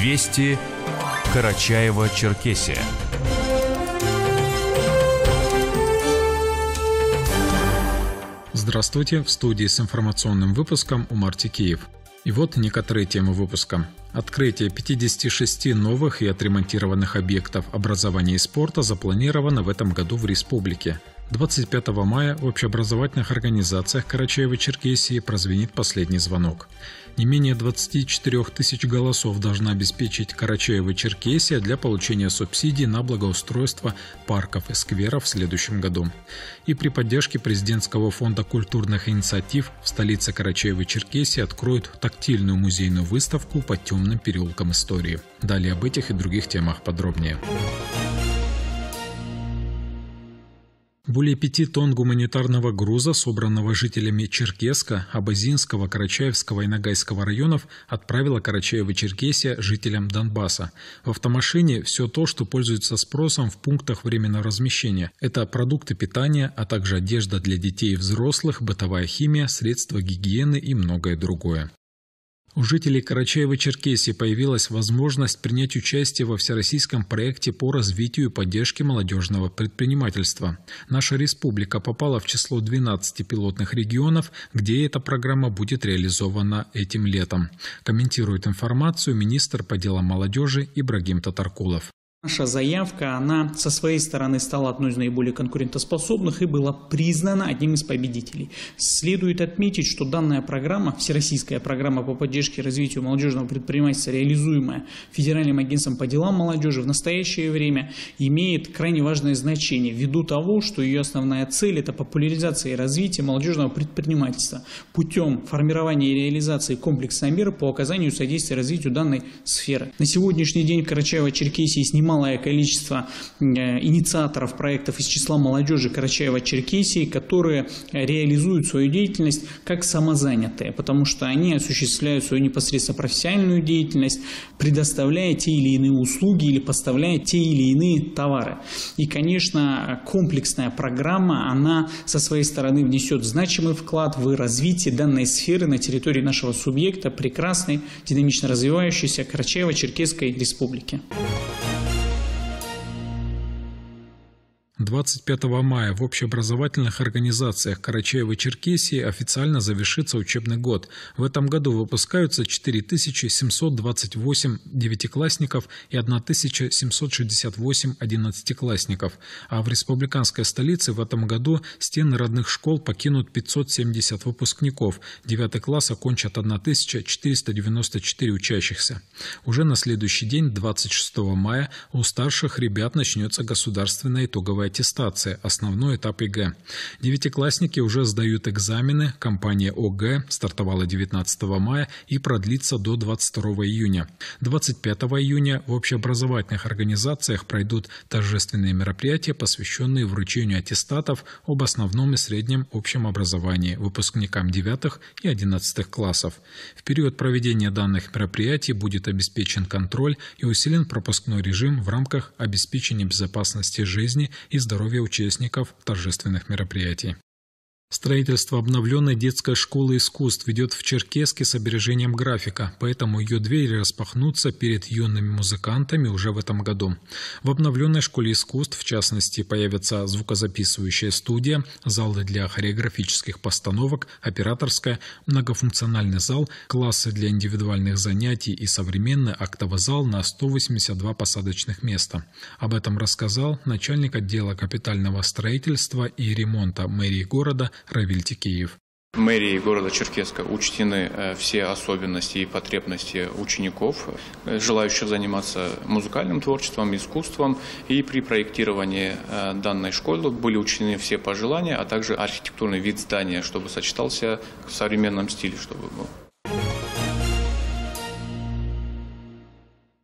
Вести Карачаева-Черкесия. Здравствуйте, в студии с информационным выпуском Умар Тикиев. И вот некоторые темы выпуска. Открытие 56 новых и отремонтированных объектов образования и спорта запланировано в этом году в республике – 25 мая в общеобразовательных организациях Карачаева-Черкесии прозвенит последний звонок. Не менее 24 тысяч голосов должна обеспечить Карачаева-Черкесия для получения субсидий на благоустройство парков и скверов в следующем году. И при поддержке Президентского фонда культурных инициатив в столице Карачаева-Черкесии откроют тактильную музейную выставку по темным переулкам истории. Далее об этих и других темах подробнее. Более пяти тонн гуманитарного груза, собранного жителями Черкеска, Абазинского, Карачаевского и Ногайского районов, отправила Карачаево-Черкесия жителям Донбасса. В автомашине все то, что пользуется спросом в пунктах временного размещения. Это продукты питания, а также одежда для детей и взрослых, бытовая химия, средства гигиены и многое другое. У жителей Карачаева-Черкесии появилась возможность принять участие во всероссийском проекте по развитию и поддержке молодежного предпринимательства. Наша республика попала в число 12 пилотных регионов, где эта программа будет реализована этим летом, комментирует информацию министр по делам молодежи Ибрагим Татаркулов. Наша заявка, она со своей стороны стала одной из наиболее конкурентоспособных и была признана одним из победителей. Следует отметить, что данная программа, Всероссийская программа по поддержке и развитию молодежного предпринимательства, реализуемая Федеральным агентством по делам молодежи в настоящее время, имеет крайне важное значение ввиду того, что ее основная цель – это популяризация и развитие молодежного предпринимательства путем формирования и реализации комплекса мер по оказанию содействия развитию данной сферы. На сегодняшний день в Карачаево-Черкесии снимается малое количество э, инициаторов проектов из числа молодежи Карачаева-Черкесии, которые реализуют свою деятельность как самозанятые, потому что они осуществляют свою непосредственно профессиональную деятельность, предоставляя те или иные услуги или поставляя те или иные товары. И, конечно, комплексная программа, она со своей стороны внесет значимый вклад в развитие данной сферы на территории нашего субъекта, прекрасной, динамично развивающейся Карачаево-Черкесской республики. 25 мая в общеобразовательных организациях Карачаева-Черкесии официально завершится учебный год. В этом году выпускаются 4728 девятиклассников и 1768 одиннадцатиклассников. А в республиканской столице в этом году стены родных школ покинут 570 выпускников. Девятый класс окончат 1494 учащихся. Уже на следующий день, 26 мая, у старших ребят начнется государственная итоговая аттестация – основной этап ЕГЭ. Девятиклассники уже сдают экзамены, компания ОГЭ стартовала 19 мая и продлится до 22 июня. 25 июня в общеобразовательных организациях пройдут торжественные мероприятия, посвященные вручению аттестатов об основном и среднем общем образовании выпускникам 9 и 11 классов. В период проведения данных мероприятий будет обеспечен контроль и усилен пропускной режим в рамках обеспечения безопасности жизни и и здоровья участников торжественных мероприятий. Строительство обновленной детской школы искусств идет в Черкеске с обережением графика, поэтому ее двери распахнутся перед юными музыкантами уже в этом году. В обновленной школе искусств, в частности, появится звукозаписывающая студия, залы для хореографических постановок, операторская, многофункциональный зал, классы для индивидуальных занятий и современный актовый зал на 182 посадочных места. Об этом рассказал начальник отдела капитального строительства и ремонта мэрии города Равиль Тикеев. Мэрии города Черкеска учтены э, все особенности и потребности учеников, э, желающих заниматься музыкальным творчеством, искусством. И при проектировании э, данной школы были учтены все пожелания, а также архитектурный вид здания, чтобы сочетался в современном стиле, чтобы был.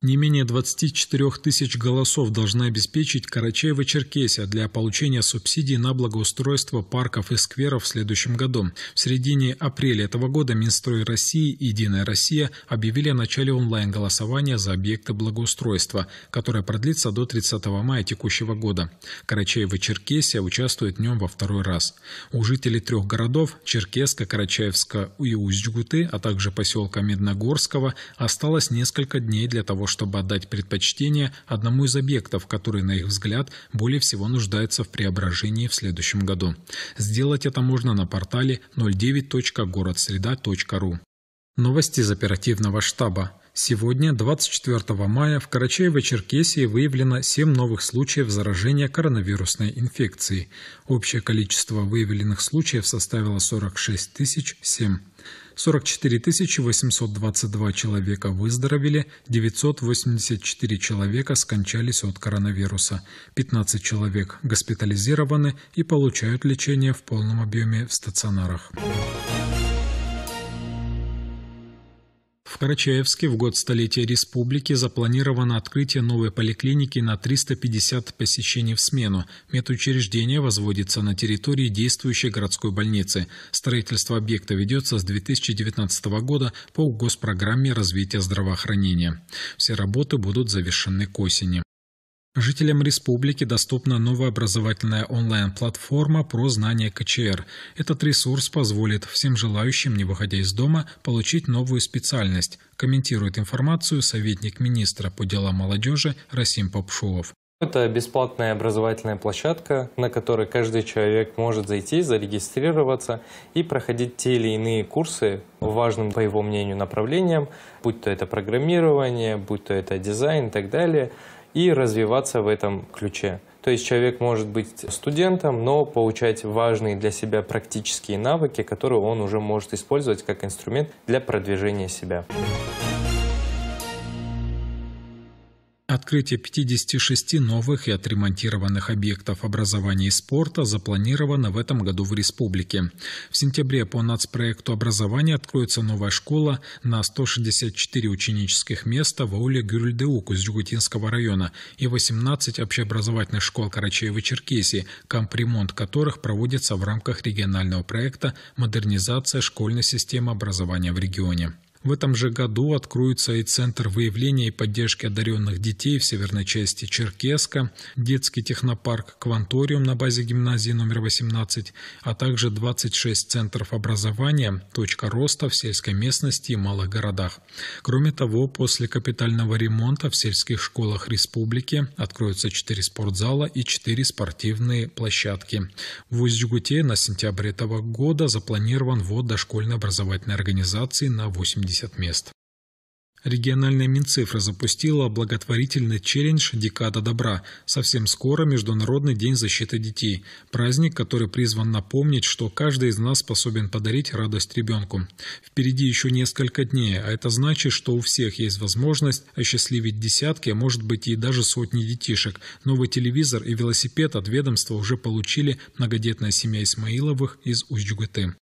Не менее 24 тысяч голосов должна обеспечить Карачаево-Черкесия для получения субсидий на благоустройство парков и скверов в следующем году. В середине апреля этого года Минстрой России и «Единая Россия» объявили о начале онлайн-голосования за объекты благоустройства, которое продлится до 30 мая текущего года. Карачаево-Черкесия участвует в нем во второй раз. У жителей трех городов – Черкеска, Карачаевска и Усть-Джугуты, а также поселка Медногорского – осталось несколько дней для того, чтобы отдать предпочтение одному из объектов, который, на их взгляд, более всего нуждается в преображении в следующем году. Сделать это можно на портале 09.городсреда.ру. Новости из оперативного штаба. Сегодня, 24 мая, в Карачаево-Черкесии выявлено 7 новых случаев заражения коронавирусной инфекцией. Общее количество выявленных случаев составило 46 тысяч 7. 44 822 человека выздоровели, 984 человека скончались от коронавируса, 15 человек госпитализированы и получают лечение в полном объеме в стационарах. В Карачаевске в год столетия республики запланировано открытие новой поликлиники на 350 посещений в смену. Медучреждение возводится на территории действующей городской больницы. Строительство объекта ведется с 2019 года по госпрограмме развития здравоохранения. Все работы будут завершены к осени. Жителям республики доступна новая образовательная онлайн-платформа про знания КЧР. Этот ресурс позволит всем желающим, не выходя из дома, получить новую специальность, комментирует информацию советник министра по делам молодежи Расим Попшулов. Это бесплатная образовательная площадка, на которой каждый человек может зайти, зарегистрироваться и проходить те или иные курсы важным, по его мнению, направлениям, будь то это программирование, будь то это дизайн и так далее – и развиваться в этом ключе. То есть человек может быть студентом, но получать важные для себя практические навыки, которые он уже может использовать как инструмент для продвижения себя открытие 56 новых и отремонтированных объектов образования и спорта запланировано в этом году в республике. В сентябре по нацпроекту образования откроется новая школа на 164 ученических места в ауле Гюльдеук из Жигутинского района и 18 общеобразовательных школ Карачаева-Черкесии, кампремонт которых проводится в рамках регионального проекта «Модернизация школьной системы образования в регионе». В этом же году откроется и Центр выявления и поддержки одаренных детей в северной части Черкеска, детский технопарк «Кванториум» на базе гимназии номер 18, а также 26 центров образования, точка роста в сельской местности и малых городах. Кроме того, после капитального ремонта в сельских школах республики откроются 4 спортзала и 4 спортивные площадки. В Усть-Гуте на сентябрь этого года запланирован ввод дошкольной образовательной организации на 80 170 мест. Региональная Минцифра запустила благотворительный челлендж «Декада добра». Совсем скоро Международный день защиты детей. Праздник, который призван напомнить, что каждый из нас способен подарить радость ребенку. Впереди еще несколько дней, а это значит, что у всех есть возможность осчастливить десятки, а может быть и даже сотни детишек. Новый телевизор и велосипед от ведомства уже получили многодетная семья Исмаиловых из Усть-Джугаты.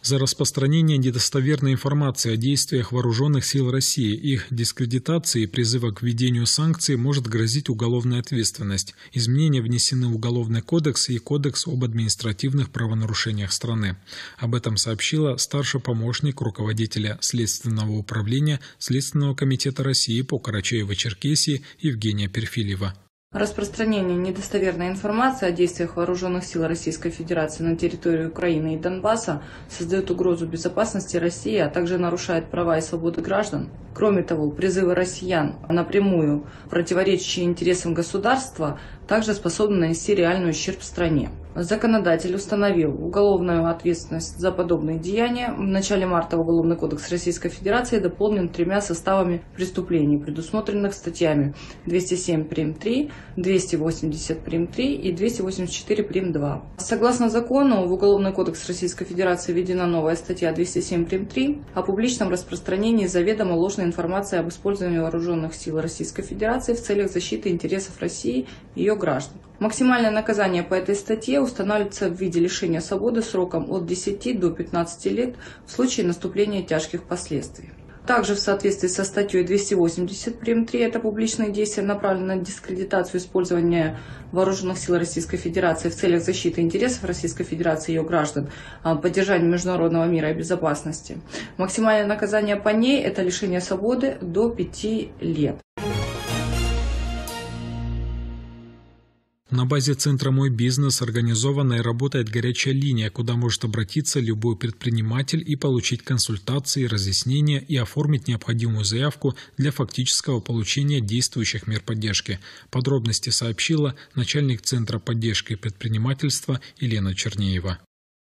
за распространение недостоверной информации о действиях вооруженных сил России, их дискредитации и призыва к введению санкций может грозить уголовная ответственность. Изменения внесены в Уголовный кодекс и Кодекс об административных правонарушениях страны. Об этом сообщила старший помощник руководителя Следственного управления Следственного комитета России по Карачаево-Черкесии Евгения Перфильева. Распространение недостоверной информации о действиях вооруженных сил Российской Федерации на территории Украины и Донбасса создает угрозу безопасности России, а также нарушает права и свободы граждан. Кроме того, призывы россиян напрямую противоречащие интересам государства также способны нанести реальный ущерб стране. Законодатель установил уголовную ответственность за подобные деяния. В начале марта Уголовный кодекс Российской Федерации дополнен тремя составами преступлений, предусмотренных статьями 207 прим. 3, 280 прим. 3 и 284 прим. 2. Согласно закону, в Уголовный кодекс Российской Федерации введена новая статья 207 прим. 3 о публичном распространении заведомо ложной информации об использовании вооруженных сил Российской Федерации в целях защиты интересов России и ее граждан. Максимальное наказание по этой статье устанавливается в виде лишения свободы сроком от 10 до 15 лет в случае наступления тяжких последствий. Также в соответствии со статьей 280 прим. 3 это публичные действия, направленные на дискредитацию использования вооруженных сил Российской Федерации в целях защиты интересов Российской Федерации и ее граждан, а, поддержания международного мира и безопасности. Максимальное наказание по ней – это лишение свободы до 5 лет. На базе центра «Мой бизнес» организована и работает горячая линия, куда может обратиться любой предприниматель и получить консультации, разъяснения и оформить необходимую заявку для фактического получения действующих мер поддержки. Подробности сообщила начальник Центра поддержки предпринимательства Елена Чернеева.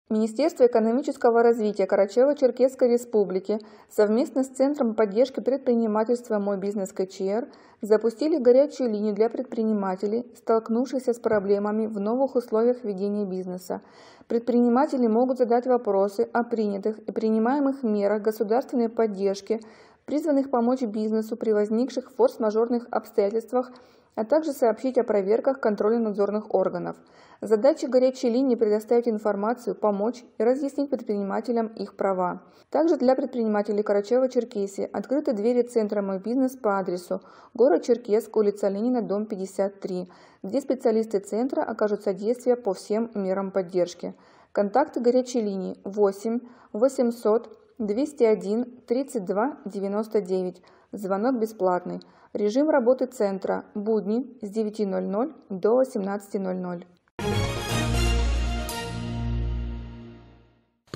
Министерство экономического развития Карачаево-Черкесской Республики совместно с Центром поддержки предпринимательства «Мой бизнес КЧР» запустили горячую линию для предпринимателей, столкнувшихся с проблемами в новых условиях ведения бизнеса. Предприниматели могут задать вопросы о принятых и принимаемых мерах государственной поддержки, призванных помочь бизнесу при возникших форс-мажорных обстоятельствах а также сообщить о проверках контрольно-надзорных органов. Задача горячей линии – предоставить информацию, помочь и разъяснить предпринимателям их права. Также для предпринимателей Карачаева-Черкесии открыты двери Центра «Мой бизнес» по адресу город Черкесск, улица Ленина, дом 53, где специалисты Центра окажут содействие по всем мерам поддержки. Контакты горячей линии 8 800 201 32 99. Звонок бесплатный. Режим работы центра. Будни с 9.00 до 18.00.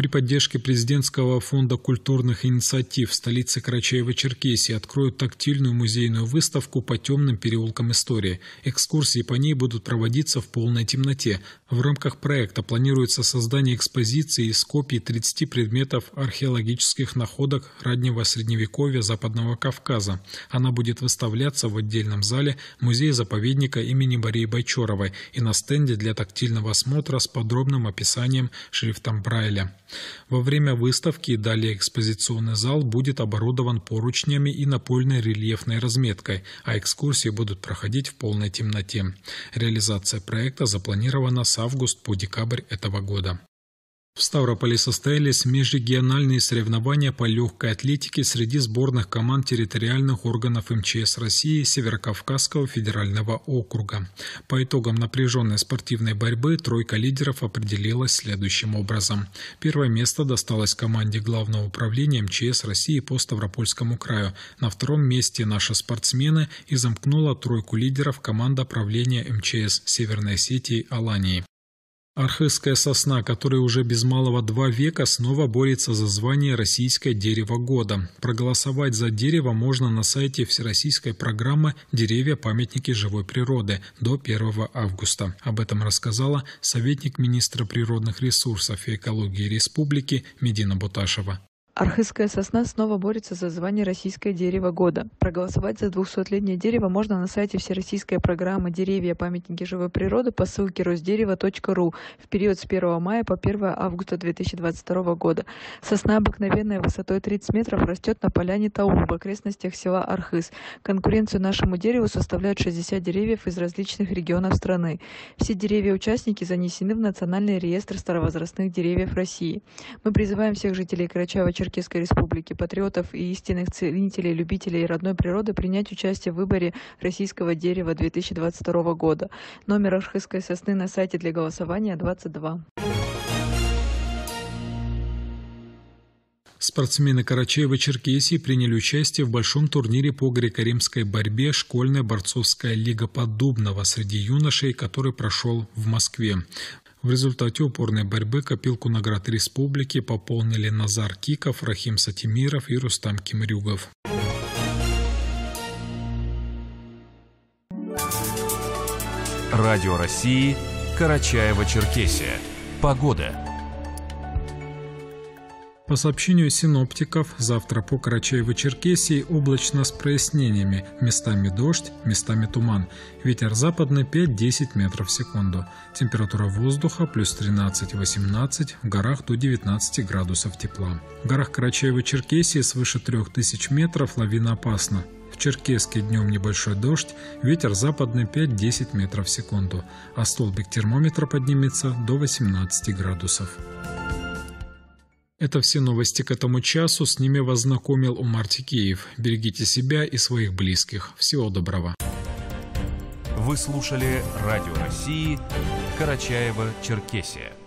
при поддержке Президентского фонда культурных инициатив в столице Карачаево-Черкесии откроют тактильную музейную выставку по темным переулкам истории. Экскурсии по ней будут проводиться в полной темноте. В рамках проекта планируется создание экспозиции из копий 30 предметов археологических находок раннего Средневековья Западного Кавказа. Она будет выставляться в отдельном зале музея-заповедника имени Марии Байчоровой и на стенде для тактильного осмотра с подробным описанием шрифтом Брайля. Во время выставки далее экспозиционный зал будет оборудован поручнями и напольной рельефной разметкой, а экскурсии будут проходить в полной темноте. Реализация проекта запланирована с август по декабрь этого года. В Ставрополе состоялись межрегиональные соревнования по легкой атлетике среди сборных команд территориальных органов МЧС России Северокавказского федерального округа. По итогам напряженной спортивной борьбы тройка лидеров определилась следующим образом. Первое место досталось команде Главного управления МЧС России по Ставропольскому краю. На втором месте наши спортсмены и замкнула тройку лидеров команда правления МЧС Северной Осетии Алании. Архызская сосна, которая уже без малого два века снова борется за звание «Российское дерево года». Проголосовать за дерево можно на сайте Всероссийской программы «Деревья. Памятники живой природы» до 1 августа. Об этом рассказала советник министра природных ресурсов и экологии республики Медина Буташева. Архызская сосна снова борется за звание «Российское дерево года». Проголосовать за 200-летнее дерево можно на сайте Всероссийской программы «Деревья. Памятники живой природы» по ссылке росдерево.ру в период с 1 мая по 1 августа 2022 года. Сосна обыкновенная высотой 30 метров растет на поляне Таул в окрестностях села Архыз. Конкуренцию нашему дереву составляют 60 деревьев из различных регионов страны. Все деревья-участники занесены в Национальный реестр старовозрастных деревьев России. Мы призываем всех жителей Карачаева Черкесской Республики, патриотов и истинных ценителей, любителей родной природы принять участие в выборе российского дерева 2022 года. Номер Архызской сосны на сайте для голосования 22. Спортсмены Карачаева-Черкесии приняли участие в большом турнире по греко-римской борьбе «Школьная борцовская лига Поддубного» среди юношей, который прошел в Москве. В результате упорной борьбы копилку наград республики пополнили Назар Киков, Рахим Сатимиров и Рустам Кимрюгов. Радио России, Карачаево-Черкесия. Погода. По сообщению синоптиков, завтра по Карачаево-Черкесии облачно с прояснениями, местами дождь, местами туман. Ветер западный 5-10 метров в секунду. Температура воздуха плюс 13-18, в горах до 19 градусов тепла. В горах Карачаево-Черкесии свыше 3000 метров лавина опасна. В Черкеске днем небольшой дождь, ветер западный 5-10 метров в секунду, а столбик термометра поднимется до 18 градусов. Это все новости к этому часу. С ними вас знакомил Умар Тикеев. Берегите себя и своих близких. Всего доброго. Вы слушали Радио России, Карачаева, Черкесия.